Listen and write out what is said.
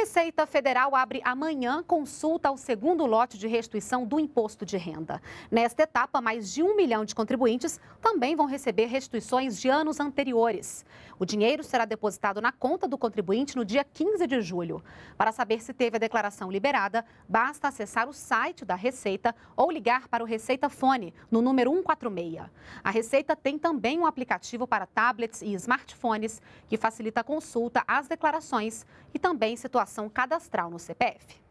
Receita Federal abre amanhã consulta ao segundo lote de restituição do imposto de renda. Nesta etapa, mais de um milhão de contribuintes também vão receber restituições de anos anteriores. O dinheiro será depositado na conta do contribuinte no dia 15 de julho. Para saber se teve a declaração liberada, basta acessar o site da Receita ou ligar para o Receita Fone no número 146. A Receita tem também um aplicativo para tablets e smartphones que facilita a consulta às declarações e também situações informação cadastral no CPF.